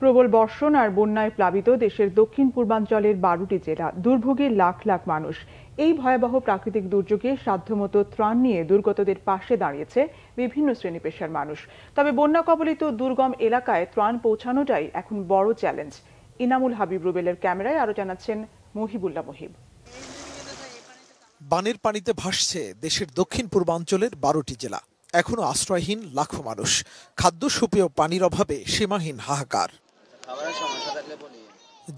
প্রবল বর্ষণ আর বন্যায় প্লাবিত দেশের দক্ষিণ পূর্বাঞ্চলের বারোটি জেলা দুর্ভোগে লাখ লাখ মানুষ এই ভয়াবহ প্রাকৃতিক দুর্যোগে সাধ্যমতো ত্রাণ নিয়ে দুর্গতদের পাশে দাঁড়িয়েছে বিভিন্ন শ্রেণী পেশার মানুষ তবে বন্যা কবলিত দুর্গম এলাকায় ত্রাণ পৌঁছানোটাই এখন বড় চ্যালেঞ্জ ইনামুল হাবিব রুবেলের ক্যামেরায় আরও জানাচ্ছেন মহিবুল্লাহ মহিব বানের পানিতে ভাসছে দেশের দক্ষিণ পূর্বাঞ্চলের বারোটি জেলা এখনও আশ্রয়হীন লাখো মানুষ খাদ্য সুপেয় পানির অভাবে সীমাহীন হাহাকার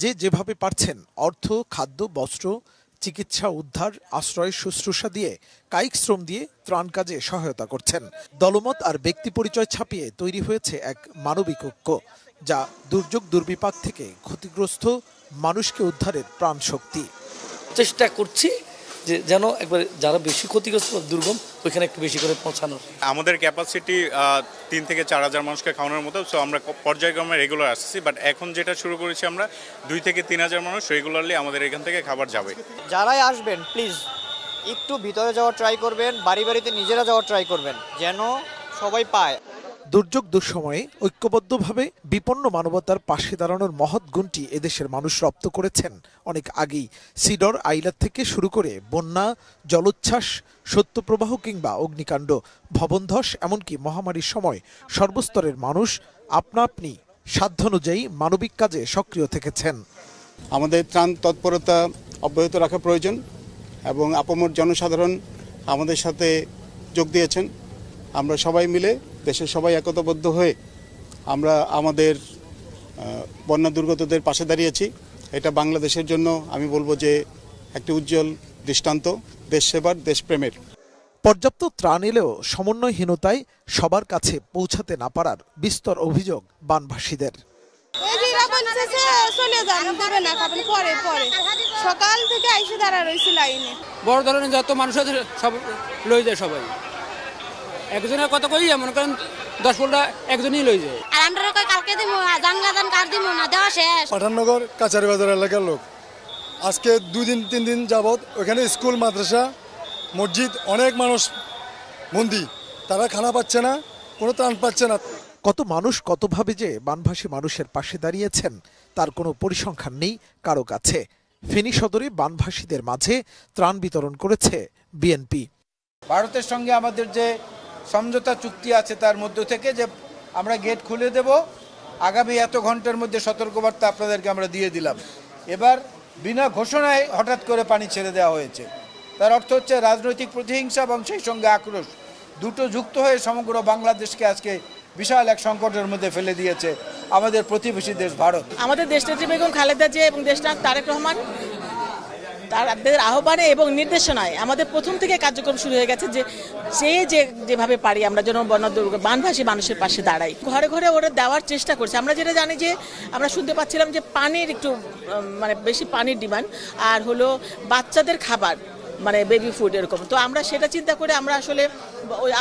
যে যেভাবে পারছেন অর্থ খাদ্য বস্ত্র চিকিৎসা উদ্ধার আশ্রয় শুশ্রূষা দিয়ে কায়িক শ্রম দিয়ে ত্রাণ কাজে সহায়তা করছেন দলমত আর ব্যক্তি পরিচয় ছাপিয়ে তৈরি হয়েছে এক মানবিক ঐক্য যা দুর্যোগ দুর্বিপাক থেকে ক্ষতিগ্রস্ত মানুষকে উদ্ধারের প্রাণ শক্তি চেষ্টা করছি যে যেন একবার যারা বেশি ক্ষতিগ্রস্ত দুর্গম ওইখানে একটু বেশি করে পৌঁছানোর আমাদের ক্যাপাসিটি তিন থেকে চার হাজার মানুষকে খাওয়ানোর মতো সো আমরা পর্যায়ক্রমে রেগুলার আসছি বাট এখন যেটা শুরু করেছি আমরা দুই থেকে তিন হাজার মানুষ রেগুলারলি আমাদের এখান থেকে খাবার যাবে যারাই আসবেন প্লিজ একটু ভিতরে যাওয়ার ট্রাই করবেন বাড়ি বাড়িতে নিজেরা যাওয়ার ট্রাই করবেন যেন সবাই পায় দুর্যোগ দুঃসময়ে ঐক্যবদ্ধভাবে বিপন্ন মানবতার পাশে দাঁড়ানোর মহৎ গুণটি এদেশের মানুষ রপ্ত করেছেন অনেক আগেই সিডর আইলার থেকে শুরু করে বন্যা জলোচ্ছ্বাস সত্যপ্রবাহ কিংবা অগ্নিকাণ্ড ভবনধস এমনকি মহামারীর সময় সর্বস্তরের মানুষ আপনা আপনি সাধ্যানুযায়ী মানবিক কাজে সক্রিয় থেকেছেন আমাদের ত্রাণ তৎপরতা অব্যাহত রাখা প্রয়োজন এবং আপমর জনসাধারণ আমাদের সাথে যোগ দিয়েছেন আমরা সবাই মিলে দেশের সবাই একতাবদ্ধ হয়ে আমরা আমাদের বন্যা দুর্গতদের পাশে দাঁড়িয়েছি এটা বাংলাদেশের জন্য আমি বলবো যে একটি উজ্জ্বল দৃষ্টান্ত দেশ সেবার দেশপ্রেমের পর্যাপ্ত ত্রাণ এলেও সমন্বয়হীনতায় সবার কাছে পৌঁছাতে না পারার বিস্তর অভিযোগ বানভাসীদের সকাল থেকে বড় ধরনের যত মানুষ আছে সব লই যায় সবাই একজনের কথা কই এমন করেন দশ পোলটা একজনই লই যায় আর আমরা কই কালকে দিমু আজান হ্যাঁ, জান কার দিমু না দেওয়া শেষ পাঠাননগর কাচারি বাজার এলাকার লোক আজকে দুদিন তিন দিন যাবৎ ওখানে স্কুল মাদ্রাসা মসজিদ অনেক মানুষ বন্দি তারা খানা পাচ্ছে না কোনো ত্রাণ পাচ্ছে না কত মানুষ কতভাবে যে বানভাসী মানুষের পাশে দাঁড়িয়েছেন তার কোনো পরিসংখ্যান নেই কারো কাছে ফেনী সদরে বানভাসীদের মাঝে ত্রাণ বিতরণ করেছে বিএনপি ভারতের সঙ্গে আমাদের যে সমঝোতা চুক্তি আছে তার মধ্য থেকে যে আমরা গেট খুলে দেব আগামী এত ঘন্টার মধ্যে সতর্কবার্তা আপনাদেরকে আমরা দিয়ে দিলাম এবার বিনা ঘোষণায় হঠাৎ করে পানি ছেড়ে দেওয়া হয়েছে তার অর্থ হচ্ছে রাজনৈতিক প্রতিহিংসা এবং সেই সঙ্গে আক্রোশ দুটো যুক্ত হয়ে সমগ্র বাংলাদেশকে আজকে বিশাল এক সংকটের মধ্যে ফেলে দিয়েছে আমাদের প্রতিবেশী দেশ ভারত আমাদের দেশ নেত্রী বেগম খালেদা জিয়া এবং দেশনাথ তারেক রহমান তাদের আহ্বানে এবং নির্দেশনায় আমাদের প্রথম থেকে কার্যক্রম শুরু হয়ে গেছে যে সে যে যেভাবে পারি আমরা যেন বন্য বানভাসী মানুষের পাশে দাঁড়াই ঘরে ঘরে ওরা দেওয়ার চেষ্টা করছে আমরা যেটা জানি যে আমরা শুনতে পাচ্ছিলাম যে পানির একটু মানে বেশি পানির ডিমান্ড আর হলো বাচ্চাদের খাবার মানে বেবি ফুড এরকম তো আমরা সেটা চিন্তা করে আমরা আসলে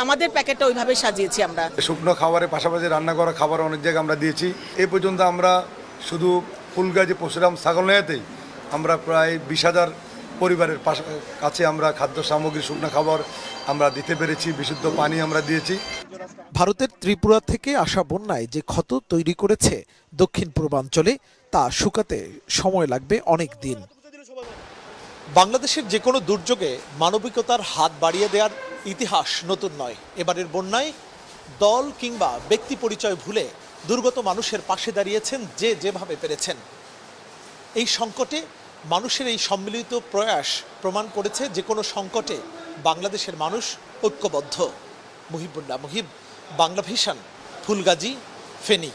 আমাদের প্যাকেটটা ওইভাবে সাজিয়েছি আমরা শুকনো খাবারের পাশাপাশি রান্না করা খাবার অনেক জায়গায় আমরা দিয়েছি এ পর্যন্ত আমরা শুধু ফুলগাজী ছাগল নেয়াতেই আমরা প্রায় বিশ হাজার পরিবারের কাছে আমরা খাদ্য সামগ্রী শুকনো খাবার আমরা দিতে পেরেছি বিশুদ্ধ পানি আমরা দিয়েছি ভারতের ত্রিপুরা থেকে আসা বন্যায় যে ক্ষত তৈরি করেছে দক্ষিণ পূর্বাঞ্চলে তা শুকাতে সময় লাগবে অনেক দিন বাংলাদেশের যে কোনো দুর্যোগে মানবিকতার হাত বাড়িয়ে দেওয়ার ইতিহাস নতুন নয় এবারের বন্যায় দল কিংবা ব্যক্তি পরিচয় ভুলে দুর্গত মানুষের পাশে দাঁড়িয়েছেন যে যেভাবে পেরেছেন এই সংকটে মানুষের এই সম্মিলিত প্রয়াস প্রমাণ করেছে যে কোনো সংকটে বাংলাদেশের মানুষ ঐক্যবদ্ধ মুহিবুল্লাহ মুহিব বাংলা ভিশন ফুলগাজী ফেনী